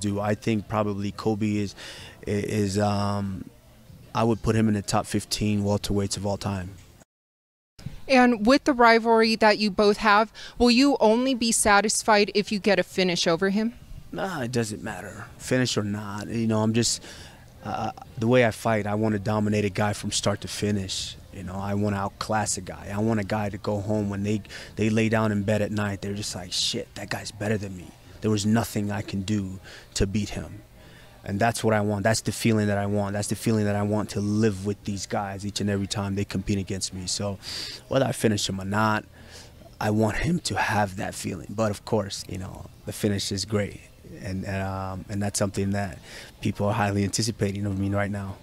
do. I think probably Kobe is is um, I would put him in the top 15 welterweights of all time. And with the rivalry that you both have, will you only be satisfied if you get a finish over him? Nah, it doesn't matter, finish or not. You know, I'm just uh, the way I fight. I want to dominate a guy from start to finish. You know, I want to outclass a guy. I want a guy to go home when they they lay down in bed at night. They're just like, shit, that guy's better than me. There was nothing I can do to beat him. And that's what I want. That's the feeling that I want. That's the feeling that I want to live with these guys each and every time they compete against me. So whether I finish him or not, I want him to have that feeling. But of course, you know, the finish is great. And, and, um, and that's something that people are highly anticipating of me right now.